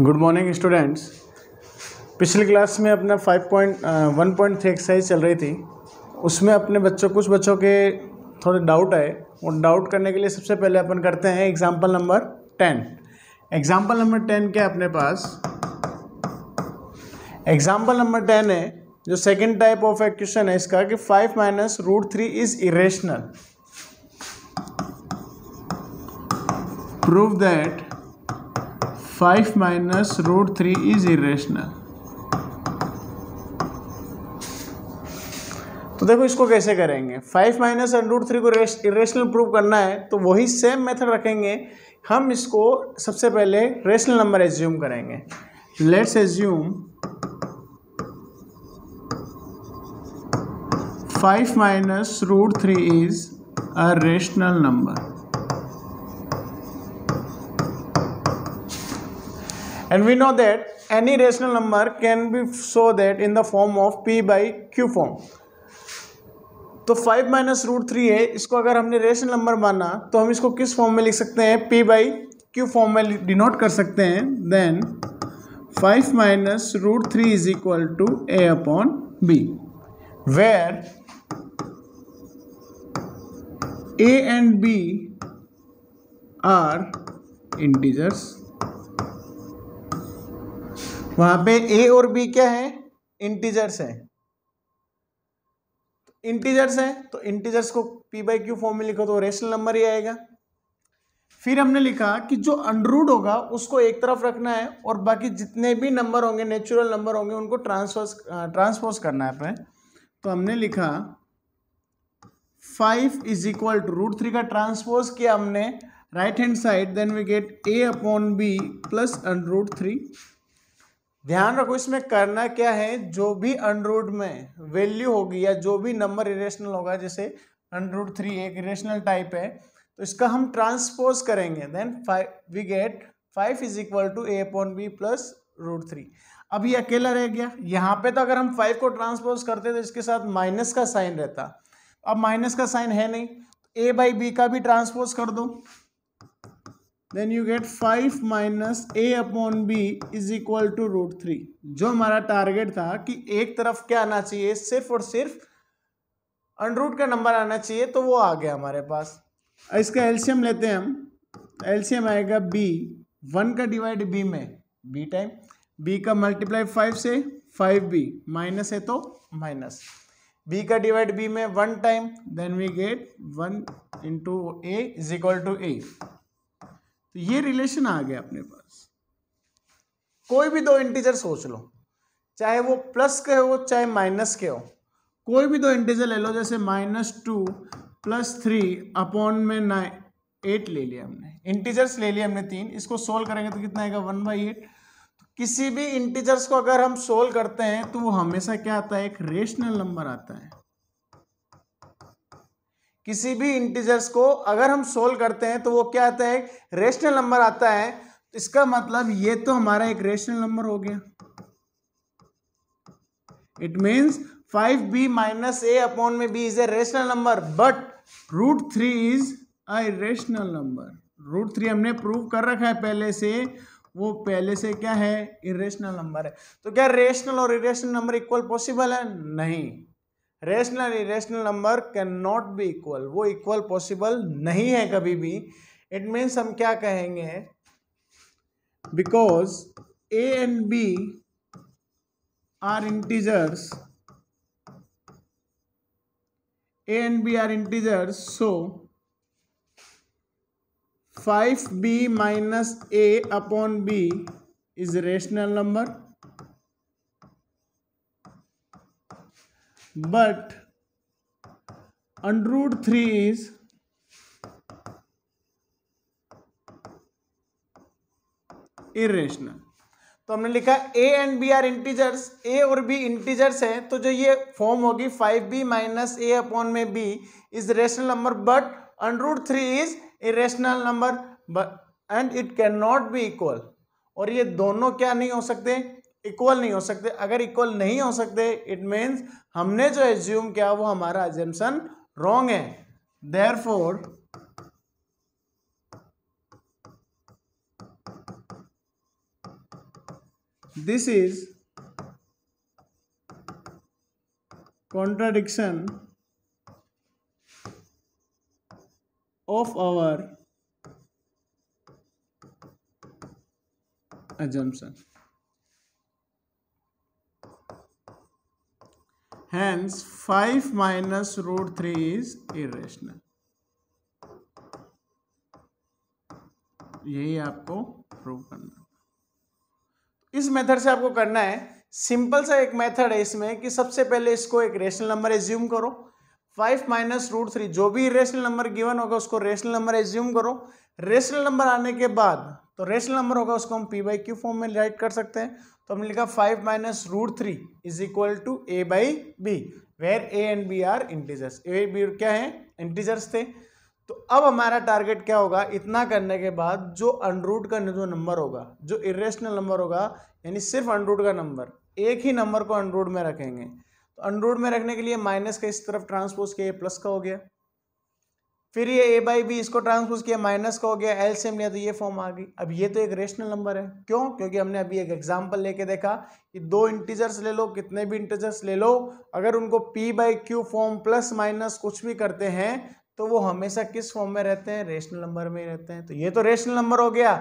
good morning students पिछली class में अपना five point one point three exercise चल रही थी उसमें अपने बच्चों कुछ बच्चों के थोड़े डाउट आए और डाउट करने के लिए सबसे पहले अपन करते हैं example number ten example number ten क्या अपने पास एग्जाम्पल नंबर टेन है जो सेकेंड टाइप ऑफ एक क्वेश्चन है इसका कि five minus root three is irrational prove that five minus root three is irrational तो देखो इसको कैसे करेंगे five minus and root three को इेशनल प्रूव करना है तो वही सेम मेथड रखेंगे हम इसको सबसे पहले रेशनल नंबर एज्यूम करेंगे let's assume five minus root three is a rational number and we know that any rational number can be show that in the form of P by Q form तो five minus root three है इसको अगर हमने rational number माना तो हम इसको किस फॉर्म में लिख सकते हैं पी बाई क्यू फॉर्म में डिनोट कर सकते हैं then five minus root three is equal to A upon B where A and B are integers वहां पे ए और बी क्या है इंटीजर्स है इंटीजर्स है तो इंटीजर्स को पी बाई क्यू फॉर्म में लिखो तो रेशनल नंबर ही आएगा फिर हमने लिखा कि जो अंडरूड होगा उसको एक तरफ रखना है और बाकी जितने भी नंबर होंगे नेचुरल नंबर होंगे उनको ट्रांसफर्स ट्रांसफोर्स करना है अपने तो हमने लिखा five is equal to root three का ट्रांसफोर्स किया हमने right hand side then we get A upon B plus under root three ध्यान रखो इसमें करना क्या है जो भी अनरूट में वैल्यू होगी या जो भी नंबर इरेशनल होगा जैसे अनरूट थ्री एक इरेशनल टाइप है तो इसका हम ट्रांसपोज करेंगे then five we get five is equal to A upon B plus root three अब ये अकेला रह गया यहाँ पे तो अगर हम फाइव को ट्रांसपोज करते तो इसके साथ माइनस का साइन रहता अब माइनस का साइन है नहीं ए बाई बी का भी ट्रांसपोज कर दो then you get five minus A upon B is equal to root three जो हमारा टारगेट था कि एक तरफ क्या आना चाहिए सिर्फ और सिर्फ अंडरूट का नंबर आना चाहिए तो वो आ गया हमारे पास इसका एल्शियम लेते हैं हम एल्शियम आएगा बी वन का डिवाइड बी में बी टाइम बी का मल्टीप्लाई फाइव से फाइव बी माइनस है तो माइनस बी का डिवाइड बी में one time then we get one into A is equal to A तो ये रिलेशन आ गया अपने पास कोई भी दो इंटीजर सोच लो चाहे वो प्लस के हो चाहे माइनस के हो कोई भी दो इंटीजर ले लो जैसे minus two plus three upon में नाइन एट ले लिया हमने इंटीजर्स ले लिया हमने तीन इसको सोल्व करेंगे तो कितना आएगा वन बाई एट तो किसी भी इंटीजर्स को अगर हम सोल्व करते हैं तो वो हमेशा क्या आता है एक रेशनल नंबर आता है किसी भी इंटीजर्स को अगर हम सोल्व करते हैं तो वो क्या आता है रेशनल नंबर आता है तो इसका मतलब ये तो हमारा एक रेशनल नंबर हो गया it means five B minus A upon में B is a rational number but root three is a rational number root three हमने प्रूव कर रखा है पहले से वो पहले से क्या है इरेशनल नंबर है तो क्या रेशनल और इरेशनल नंबर इक्वल पॉसिबल है नहीं rational and irrational number can not be equal वो इक्वल पॉसिबल नहीं है कभी भी इट मीन्स हम क्या कहेंगे because A and B are integers A and B are integers so five B minus A upon B is rational number but under root 3 is irrational तो हमने लिखा ए and B are integers A और B integers है तो जो ये form होगी five B minus ए upon में B is rational number but under root three is irrational number and it can not be equal और ये दोनों क्या नहीं हो सकते इक्वल नहीं हो सकते अगर इक्वल नहीं हो सकते इट मीन्स हमने जो एज्यूम किया वो हमारा एजम्पन रॉन्ग है therefore this is contradiction of our assumption hence five minus root three is irrational यही आपको प्रूव करना इस मेथड से आपको करना है सिंपल सा एक मेथड है इसमें कि सबसे पहले इसको एक रेशनल नंबर एज्यूम करो फाइव माइनस रूट थ्री जो भी रेशनल नंबर गिवन होगा उसको रेशनल नंबर एज्यूम करो रेशनल नंबर आने के बाद तो रेशनल नंबर होगा उसको हम पी बाई क्यू फॉर्म में राइट कर सकते हैं तो हमने लिखा five minus root three is equal to a by b where a and B are integers a b क्या है इंटीजर्स थे तो अब हमारा टारगेट क्या होगा इतना करने के बाद जो अनरूट का जो नंबर होगा जो इरेशनल नंबर होगा यानी सिर्फ अनरूट का नंबर एक ही नंबर को अनरूट में रखेंगे तो अनरूट में रखने के लिए माइनस का इस तरफ ट्रांसपोज किया प्लस का हो गया फिर ये ए बाई बी इसको ट्रांसपोज किया माइनस का हो गया एल सेम लिया तो ये फॉर्म आ गई अब ये तो एक रेशनल नंबर है क्यों क्योंकि हमने अभी एक एग्जाम्पल लेके देखा कि दो इंटीजर्स ले लो कितने भी इंटीजर्स ले लो अगर उनको p by Q form plus minus कुछ भी करते हैं तो वो हमेशा किस फॉर्म में रहते हैं रेशनल नंबर में रहते हैं तो ये तो रेशनल नंबर हो गया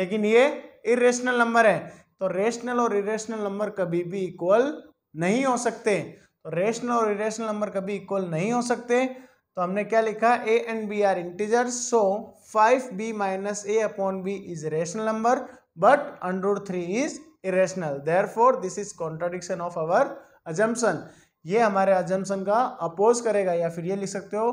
लेकिन ये इरेशनल नंबर है तो रेशनल और इरेशनल नंबर कभी भी इक्वल नहीं हो सकते तो रेशनल और इरेशनल नंबर कभी इक्वल नहीं हो सकते तो हमने क्या लिखा ए and B are integer so five B minus A upon B is rational number but under root three is irrational therefore this is contradiction of our assumption ये हमारे अजम्पन का अपोज करेगा या फिर ये लिख सकते हो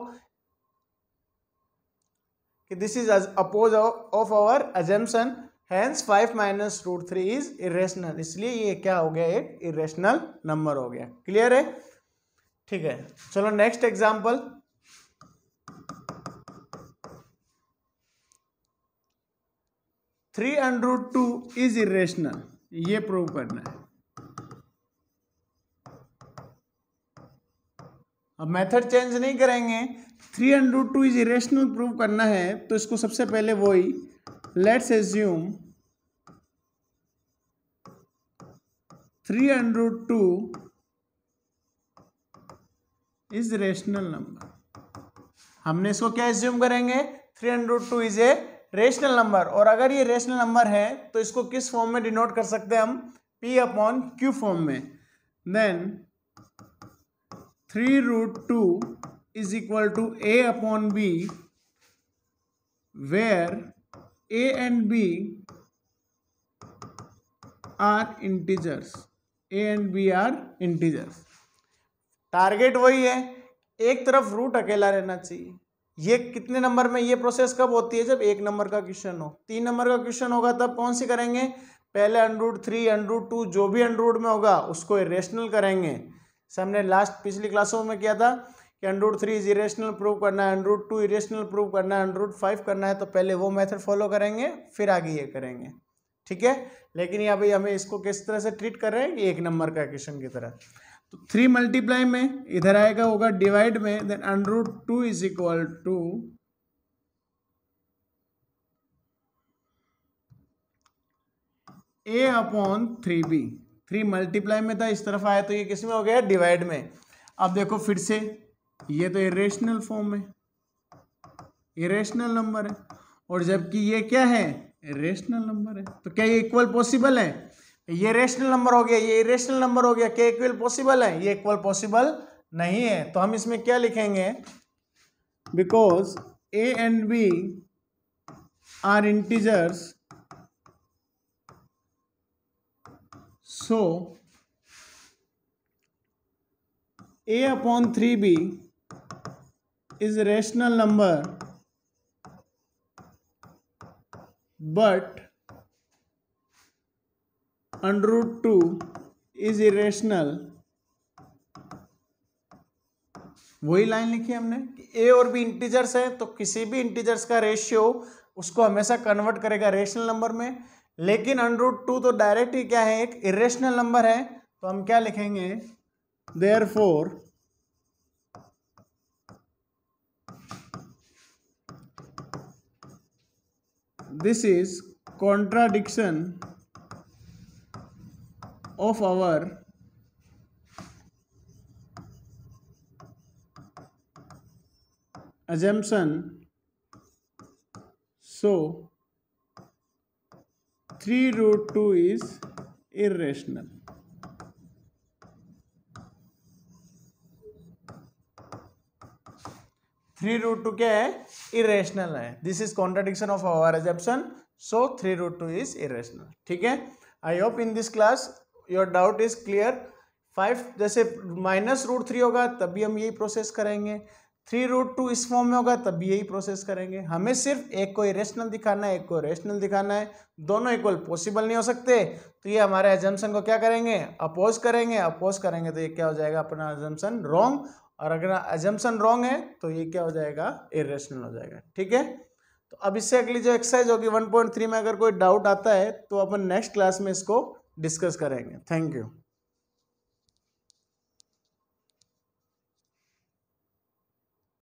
कि this is oppose of our assumption hence five minus root three is irrational इसलिए ये क्या हो गया एक इरेशनल नंबर हो गया क्लियर है ठीक है चलो next example three and root two is irrational ये प्रूव करना है अब मेथड चेंज नहीं करेंगे three and root two is irrational prove करना है तो इसको सबसे पहले वही let's assume three and root two is rational number हमने इसको क्या एज्यूम करेंगे three and root two is a rational number और अगर ये रेशनल नंबर है तो इसको किस फॉर्म में डिनोट कर सकते हैं हम पी अपॉन क्यू फॉर्म में then three root two is equal to A upon B where A and B are integers A and B are integers target वही है एक तरफ रूट अकेला रहना चाहिए ये कितने नंबर में ये प्रोसेस कब होती है जब एक नंबर का क्वेश्चन हो तीन नंबर का क्वेश्चन होगा तब कौन सी करेंगे पहले अनरूट थ्री अंडरूड टू जो भी अंडरूड में होगा उसको इरेशनल करेंगे सबने लास्ट पिछली क्लासों में किया था कि under root three is irrational prove करना है अंडरूड टू इरेशनल प्रूव करना है अनरूट फाइव करना है तो पहले वो मेथड फॉलो करेंगे फिर आगे ये करेंगे ठीक है लेकिन यहाँ भाई हमें इसको किस तरह से ट्रीट कर रहे हैं एक नंबर का क्वेश्चन की तरह तो थ्री मल्टीप्लाई में इधर आएगा होगा डिवाइड में then under root two is equal to A upon three b three multiply में था इस तरफ आया तो ये किस में हो गया डिवाइड में अब देखो फिर से ये तो इरेशनल फॉर्म है इरेशनल नंबर है और जबकि ये क्या है रेशनल नंबर है तो क्या ये इक्वल पॉसिबल है ये रेशनल नंबर हो गया ये रेशनल नंबर हो गया के इक्वल पॉसिबल है ये इक्वल पॉसिबल नहीं है तो हम इसमें क्या लिखेंगे because A and B are integers so a upon three b is rational number but under root two is irrational वही लाइन लिखी हमने कि ए और बी इंटीजर्स है तो किसी भी इंटीजर्स का रेशियो उसको हमेशा कन्वर्ट करेगा रेशनल नंबर में लेकिन अनरूट टू तो डायरेक्ट ही क्या है एक इरेशनल नंबर है तो हम क्या लिखेंगे therefore this is contradiction of our assumption so three root two is irrational three root two क्या है इरेशनल है this is contradiction of our assumption so three root two is irrational ठीक है I hope in this class your doubt is clear five जैसे minus root three होगा तब भी हम यही प्रोसेस करेंगे थ्री रूट टू इस फॉर्म में होगा तब भी यही प्रोसेस करेंगे हमें सिर्फ एक को इरेशनल दिखाना है एक को रेशनल दिखाना है दोनों इक्वल पॉसिबल नहीं हो सकते तो ये हमारे एजम्सन को क्या करेंगे अपोज करेंगे अपोज करेंगे तो ये क्या हो जाएगा अपना एजम्सन रॉन्ग और अगर एजम्सन रॉन्ग है तो ये क्या हो जाएगा इरेशनल हो जाएगा ठीक है तो अब इससे अगली जो एक्सरसाइज होगी 1.3 में अगर कोई डाउट आता है तो अपन नेक्स्ट क्लास में इसको डिस्कस करेंगे थैंक यू